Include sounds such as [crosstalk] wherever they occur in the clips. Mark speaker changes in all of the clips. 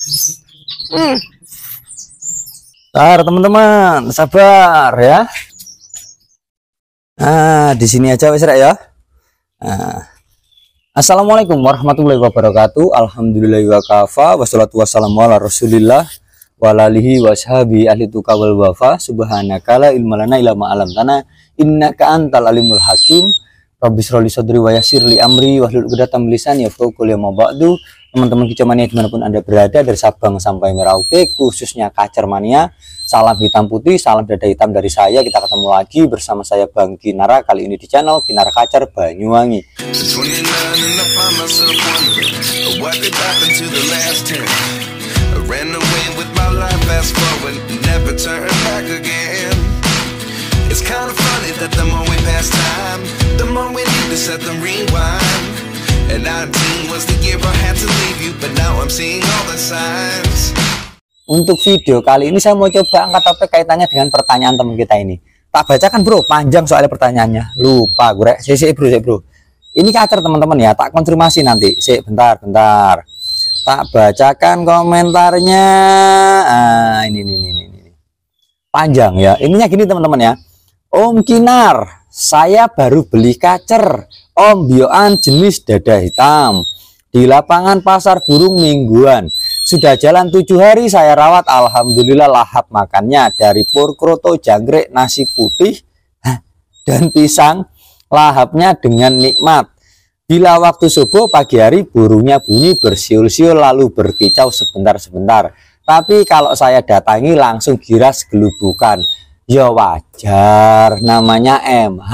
Speaker 1: Hmm. teman-teman, sabar ya. Nah, di sini aja wis ya. Nah. Assalamualaikum warahmatullahi wabarakatuh. Alhamdulillah wa kafa wassalatu wassalamu ala Rasulillah wa alihi washabi ahli tukawal wafa. Subhanaka la ilma lana illa ma 'allamtana innaka antal alimul hakim. Rabbisrohli sroli sadri wa yassir amri wahlul 'uqdatam lisani yafqahu qawli ma ba'du teman-teman kicomania dimanapun Anda berada dari Sabang sampai Merauke khususnya Kacermania salam hitam putih salam dada hitam dari saya kita ketemu lagi bersama saya Bang Kinara kali ini di channel Kinara Kacar Banyuwangi 19 was the year I had to leave you, but now I'm seeing all the signs. Untuk video kali ini saya mau coba angkat topik kaitannya dengan pertanyaan teman kita ini. Tak baca kan bro, panjang soalnya pertanyaannya. Lupa gue, si si bro, si bro. Ini kacer teman-teman ya, tak konfirmasi nanti. Si bentar, bentar. Tak bacakan komentarnya. Ah, ini, ini, ini, ini. Panjang ya. Ininya gini teman-teman ya. Om Kinar, saya baru beli kacer Om jenis dada hitam di lapangan pasar burung mingguan. Sudah jalan tujuh hari saya rawat Alhamdulillah lahap makannya dari purkroto jangkrik nasi putih dan pisang lahapnya dengan nikmat. Bila waktu subuh pagi hari burungnya bunyi bersiul-siul lalu berkicau sebentar-sebentar. Tapi kalau saya datangi langsung giras gelubukan ya wajar namanya MH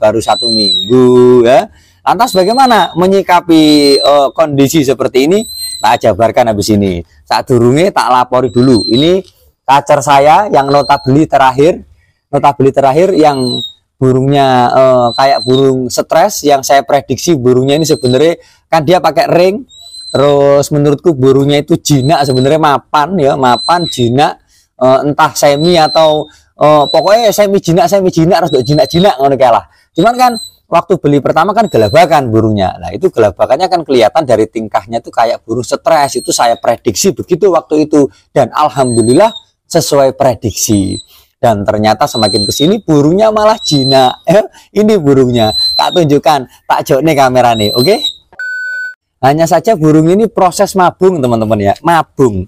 Speaker 1: baru satu minggu ya lantas bagaimana menyikapi uh, kondisi seperti ini tak jabarkan habis ini saat durungnya tak lapori dulu ini kacer saya yang notabeli terakhir notabeli terakhir yang burungnya uh, kayak burung stres yang saya prediksi burungnya ini sebenarnya kan dia pakai ring terus menurutku burungnya itu jinak sebenarnya mapan ya mapan jinak uh, entah semi atau uh, pokoknya ya saya jinak saya jinak harus jinak jinak ngono kalah cuman kan waktu beli pertama kan gelabakan burungnya lah itu gelabakannya kan kelihatan dari tingkahnya tuh kayak burung stres itu saya prediksi begitu waktu itu dan alhamdulillah sesuai prediksi dan ternyata semakin kesini burungnya malah jinak eh, ini burungnya tak tunjukkan tak jauh nih kamera nih oke okay? hanya saja burung ini proses mabung teman-teman ya mabung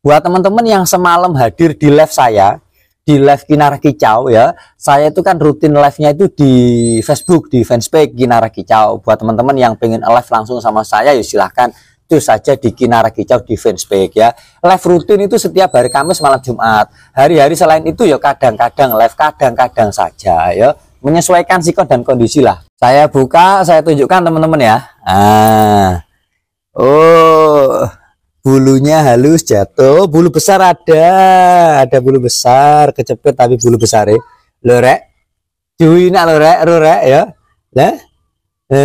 Speaker 1: buat teman-teman yang semalam hadir di live saya di live Kinara Kicau ya. Saya itu kan rutin live-nya itu di Facebook, di Fanspage Kinara Kicau. Buat teman-teman yang pengen live langsung sama saya ya silahkan itu saja di Kinara Kicau di Fanspage ya. Live rutin itu setiap hari Kamis malam Jumat. Hari-hari selain itu ya kadang-kadang live, kadang-kadang saja ya. Menyesuaikan sikon dan kondisi lah. Saya buka, saya tunjukkan teman-teman ya. Ah. Oh bulunya halus jatuh bulu besar ada ada bulu besar kecepet tapi bulu besar ya lorek rek lorek lorek ya lah e,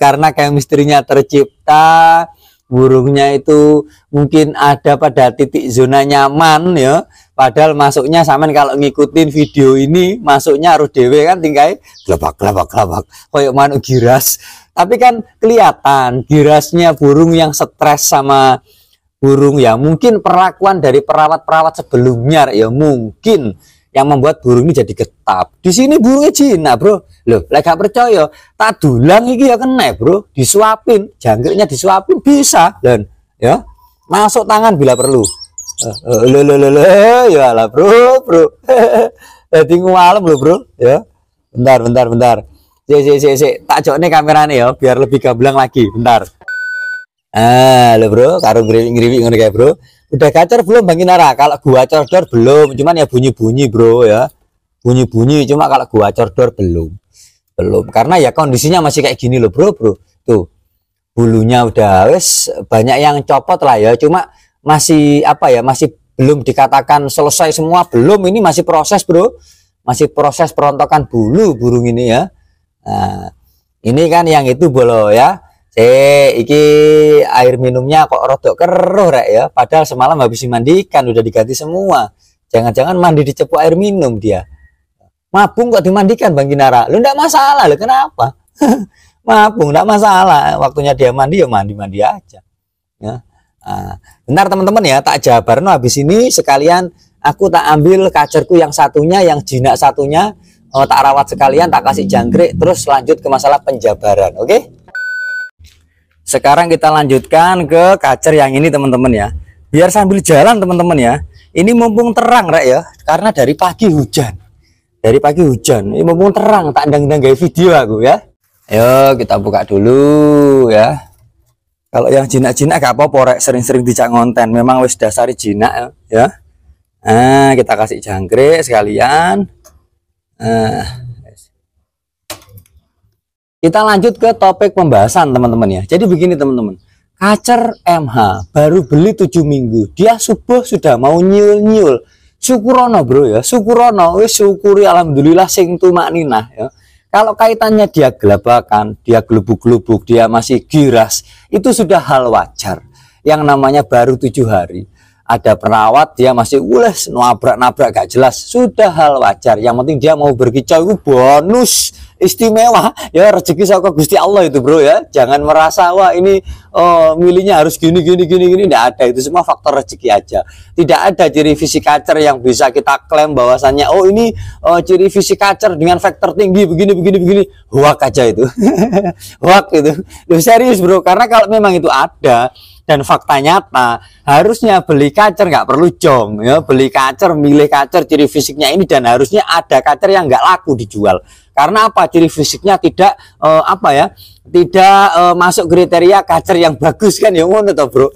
Speaker 1: karena kayak nya tercipta burungnya itu mungkin ada pada titik zona nyaman ya padahal masuknya samen kalau ngikutin video ini masuknya harus dewe kan tingkai kelabak kelabak gelabak koyok manuk giras tapi kan kelihatan girasnya burung yang stres sama burung ya mungkin perlakuan dari perawat-perawat sebelumnya ya mungkin yang membuat burung ini jadi getap di sini burungnya jinak bro loh lagi gak percaya tak dulang ini ya kena bro disuapin jangkriknya disuapin bisa dan ya masuk tangan bila perlu lo lo lo lo ya lah bro bro jadi [laughs] ngualem lo bro ya bentar bentar bentar si si si si tak nih kameranya ya biar lebih gamblang lagi. Bentar. Ah, lo bro, karo ngriwik ngono kayak bro. Udah gacor belum Bang Inara? Kalau gua cordor belum, cuman ya bunyi-bunyi bro ya. Bunyi-bunyi cuma kalau gua cordor belum. Belum karena ya kondisinya masih kayak gini lo bro, bro. Tuh. Bulunya udah wes banyak yang copot lah ya, cuma masih apa ya, masih belum dikatakan selesai semua, belum ini masih proses, Bro. Masih proses perontokan bulu burung ini ya Nah, ini kan yang itu bolo ya. Eh, iki air minumnya kok rodok keruh rek ya. Padahal semalam habis dimandikan udah diganti semua. Jangan-jangan mandi dicepuk air minum dia. Mabung kok dimandikan Bang Ginara. Lu ndak masalah lu kenapa? [laughs] Mabung ndak masalah. Waktunya dia mandi ya mandi-mandi aja. Ya. Nah, bentar teman-teman ya, tak jabar. No habis ini sekalian aku tak ambil kacerku yang satunya, yang jinak satunya, Oh tak rawat sekalian, tak kasih jangkrik, terus lanjut ke masalah penjabaran, oke? Okay? Sekarang kita lanjutkan ke kacer yang ini teman-teman ya. Biar sambil jalan teman-teman ya. Ini mumpung terang rek ya, karena dari pagi hujan. Dari pagi hujan, ini mumpung terang, tak ndang ndang video aku ya. Ayo kita buka dulu ya. Kalau yang jinak-jinak gak apa-apa rek, sering-sering dicak ngonten. Memang wis dasari jinak ya. Nah, kita kasih jangkrik sekalian. Eh, kita lanjut ke topik pembahasan teman-teman ya. Jadi begini teman-teman. Kacer MH baru beli 7 minggu. Dia subuh sudah mau nyul-nyul. Syukurono bro ya. Syukurono wis syukuri alhamdulillah sing tumak ninah ya. Kalau kaitannya dia gelabakan, dia gelubuk-gelubuk, dia masih giras, itu sudah hal wajar. Yang namanya baru 7 hari ada perawat dia masih ules nabrak-nabrak gak jelas sudah hal wajar yang penting dia mau berkicau itu bonus istimewa ya rezeki saya Gusti Allah itu bro ya jangan merasa wah ini oh, milihnya harus gini gini gini gini tidak ada itu semua faktor rezeki aja tidak ada ciri fisik kacer yang bisa kita klaim bahwasannya oh ini oh, ciri fisik kacer dengan faktor tinggi begini begini begini huak aja itu [laughs] huak itu Loh, serius bro karena kalau memang itu ada dan fakta nyata harusnya beli kacer nggak perlu jong ya beli kacer milih kacer ciri fisiknya ini dan harusnya ada kacer yang nggak laku dijual karena apa ciri fisiknya tidak uh, apa ya tidak uh, masuk kriteria kacer yang bagus kan ya ngono toh bro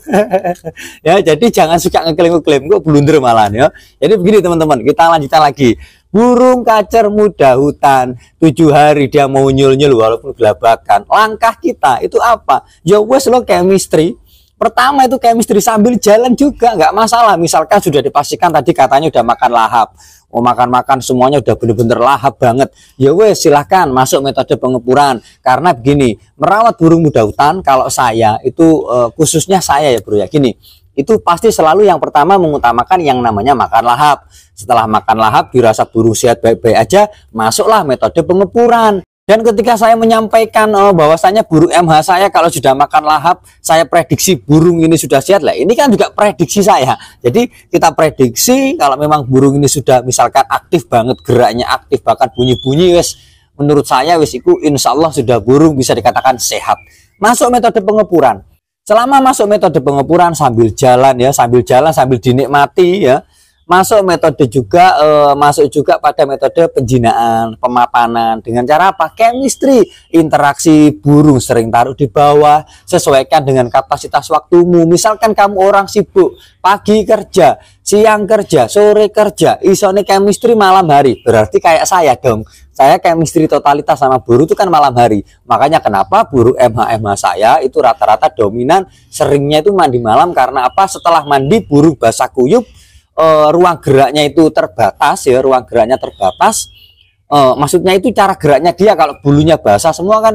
Speaker 1: [laughs] ya jadi jangan suka ngeklaim-ngeklaim kok blunder malah ya jadi begini teman-teman kita lanjutkan lagi burung kacer muda hutan tujuh hari dia mau nyul-nyul walaupun gelabakan langkah kita itu apa ya wes lo misteri Pertama itu chemistry sambil jalan juga nggak masalah. Misalkan sudah dipastikan tadi katanya udah makan lahap, mau makan-makan semuanya udah bener-bener lahap banget. Ya wes silahkan masuk metode pengepuran. Karena begini, merawat burung muda hutan kalau saya itu eh, khususnya saya ya bro ya gini itu pasti selalu yang pertama mengutamakan yang namanya makan lahap. Setelah makan lahap dirasa burung sehat baik-baik aja, masuklah metode pengepuran. Dan ketika saya menyampaikan oh, bahwasanya burung MH saya kalau sudah makan lahap, saya prediksi burung ini sudah sehat lah. Ini kan juga prediksi saya. Jadi kita prediksi kalau memang burung ini sudah misalkan aktif banget geraknya aktif bahkan bunyi-bunyi wes menurut saya wes itu insya Allah sudah burung bisa dikatakan sehat. Masuk metode pengepuran. Selama masuk metode pengepuran sambil jalan ya, sambil jalan sambil dinikmati ya masuk metode juga eh, masuk juga pada metode penjinaan pemapanan dengan cara apa chemistry interaksi burung sering taruh di bawah sesuaikan dengan kapasitas waktumu misalkan kamu orang sibuk pagi kerja siang kerja sore kerja isone chemistry malam hari berarti kayak saya dong saya chemistry totalitas sama buruh itu kan malam hari. Makanya kenapa buruh MH-MH saya itu rata-rata dominan seringnya itu mandi malam karena apa? Setelah mandi buruh basah kuyup uh, ruang geraknya itu terbatas ya ruang geraknya terbatas uh, maksudnya itu cara geraknya dia kalau bulunya basah semua kan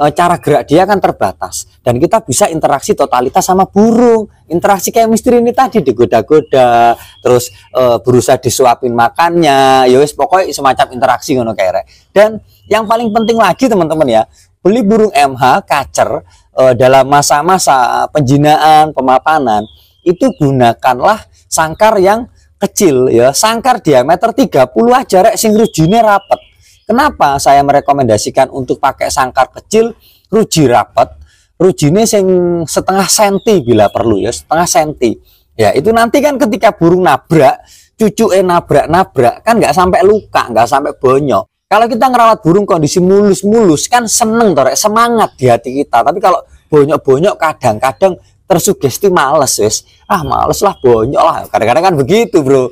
Speaker 1: uh, cara gerak dia kan terbatas dan kita bisa interaksi totalitas sama burung interaksi kayak misteri ini tadi digoda-goda terus uh, berusaha disuapin makannya ya wis pokoknya semacam interaksi ngono kayak dan yang paling penting lagi teman-teman ya beli burung MH kacer dalam masa-masa penjinaan pemapanan itu gunakanlah sangkar yang kecil ya sangkar diameter 30 aja rek sing rujine rapet kenapa saya merekomendasikan untuk pakai sangkar kecil ruji rapet rujine sing setengah senti bila perlu ya setengah senti ya itu nanti kan ketika burung nabrak cucu eh nabrak nabrak kan nggak sampai luka nggak sampai bonyok kalau kita ngerawat burung kondisi mulus-mulus kan seneng torek semangat di hati kita tapi kalau bonyok-bonyok kadang-kadang tersugesti males wes ah males lah bonyok lah kadang-kadang kan begitu bro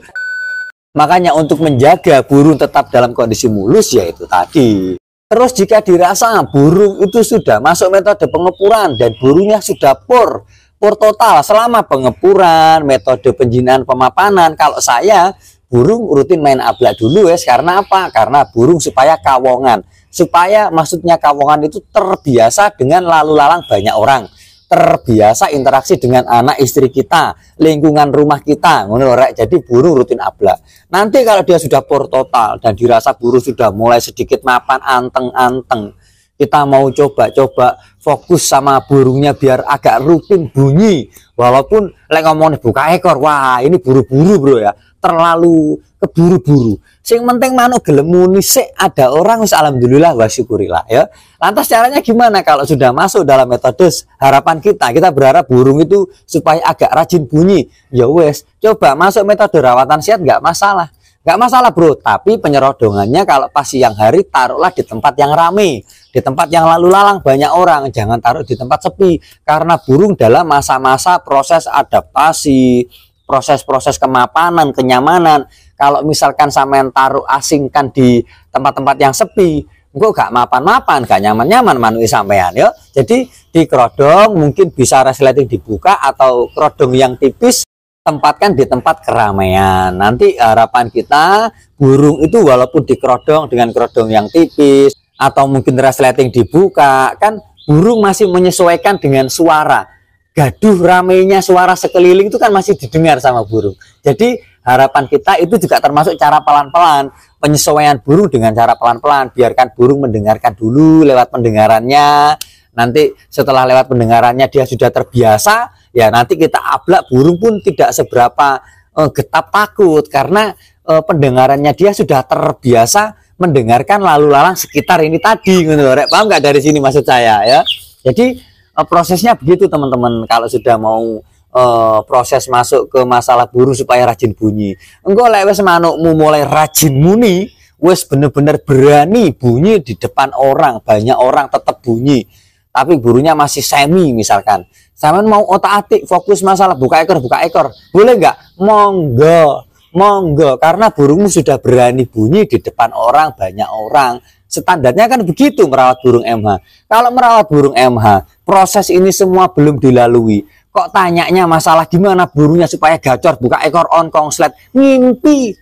Speaker 1: makanya untuk menjaga burung tetap dalam kondisi mulus yaitu tadi terus jika dirasa burung itu sudah masuk metode pengepuran dan burungnya sudah pur pur total selama pengepuran metode penjinaan pemapanan kalau saya burung rutin main ablak dulu wes karena apa karena burung supaya kawongan supaya maksudnya kawongan itu terbiasa dengan lalu lalang banyak orang terbiasa interaksi dengan anak istri kita, lingkungan rumah kita, menurut Jadi buruh rutin abla. Nanti kalau dia sudah pur total dan dirasa buruh sudah mulai sedikit mapan anteng-anteng, kita mau coba-coba fokus sama burungnya biar agak rutin bunyi. Walaupun lek ngomong buka ekor, wah ini buru-buru bro ya terlalu keburu-buru. Sing penting mano gelem muni sik ada orang wis alhamdulillah wa syukurillah ya. Lantas caranya gimana kalau sudah masuk dalam metode harapan kita? Kita berharap burung itu supaya agak rajin bunyi. Ya wes, coba masuk metode rawatan sehat nggak masalah. Gak masalah bro, tapi penyerodongannya kalau pas siang hari taruhlah di tempat yang rame. Di tempat yang lalu lalang banyak orang, jangan taruh di tempat sepi. Karena burung dalam masa-masa proses adaptasi, proses-proses kemapanan, kenyamanan. Kalau misalkan sampean taruh asingkan di tempat-tempat yang sepi, engko gak mapan-mapan, gak nyaman-nyaman manusia sampean ya. Jadi di kerodong mungkin bisa resleting dibuka atau kerodong yang tipis tempatkan di tempat keramaian. Nanti harapan kita burung itu walaupun di kerodong dengan kerodong yang tipis atau mungkin resleting dibuka kan burung masih menyesuaikan dengan suara gaduh ramenya suara sekeliling itu kan masih didengar sama burung. Jadi harapan kita itu juga termasuk cara pelan-pelan penyesuaian burung dengan cara pelan-pelan. Biarkan burung mendengarkan dulu lewat pendengarannya. Nanti setelah lewat pendengarannya dia sudah terbiasa, ya nanti kita ablak burung pun tidak seberapa eh, getap takut karena eh, pendengarannya dia sudah terbiasa mendengarkan lalu lalang sekitar ini tadi gitu Paham nggak dari sini maksud saya ya? Jadi Eh, prosesnya begitu teman-teman kalau sudah mau uh, proses masuk ke masalah buruh supaya rajin bunyi engkau lewes manukmu mulai rajin muni wes bener-bener berani bunyi di depan orang banyak orang tetap bunyi tapi burunya masih semi misalkan Sama mau otak atik fokus masalah buka ekor buka ekor boleh nggak monggo monggo karena burungmu sudah berani bunyi di depan orang banyak orang standarnya kan begitu merawat burung MH kalau merawat burung MH proses ini semua belum dilalui kok tanyanya masalah gimana burungnya supaya gacor buka ekor onkong sled ngimpi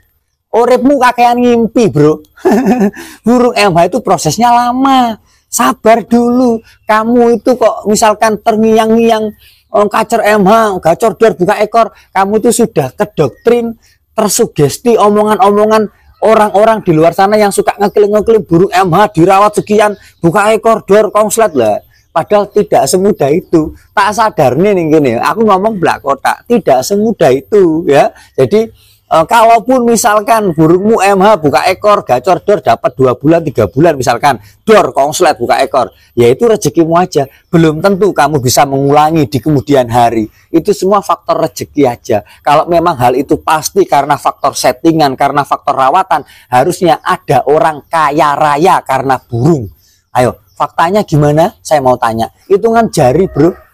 Speaker 1: Oripmu kakean ngimpi bro [laughs] Burung MH itu prosesnya lama Sabar dulu Kamu itu kok misalkan terngiang-ngiang Ong kacor MH, gacor dor buka ekor Kamu itu sudah kedoktrin tersugesti omongan-omongan orang-orang di luar sana yang suka ngekling-ngekling burung MH dirawat sekian buka ekor door konslet lah padahal tidak semudah itu tak sadar nih gini aku ngomong belak kotak tidak semudah itu ya jadi e, kalaupun misalkan burungmu MH buka ekor gacor dor dapat dua bulan tiga bulan misalkan dor konslet buka ekor yaitu rezekimu aja belum tentu kamu bisa mengulangi di kemudian hari itu semua faktor rezeki aja kalau memang hal itu pasti karena faktor settingan karena faktor rawatan harusnya ada orang kaya raya karena burung ayo faktanya gimana saya mau tanya hitungan jari bro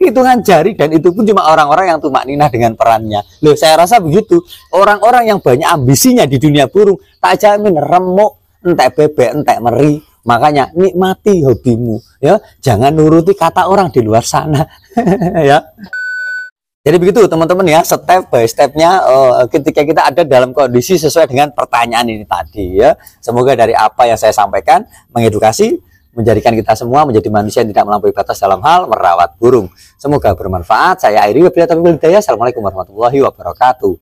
Speaker 1: hitungan jari dan itu pun cuma orang-orang yang tumak nina dengan perannya loh saya rasa begitu orang-orang yang banyak ambisinya di dunia burung tak jamin remuk entek bebek entek meri makanya nikmati hobimu ya jangan nuruti kata orang di luar sana [laughs] ya jadi begitu teman-teman ya step by stepnya uh, ketika kita ada dalam kondisi sesuai dengan pertanyaan ini tadi ya semoga dari apa yang saya sampaikan mengedukasi menjadikan kita semua menjadi manusia yang tidak melampaui batas dalam hal merawat burung. Semoga bermanfaat. Saya Airi, Wabila taufiq Assalamualaikum warahmatullahi wabarakatuh.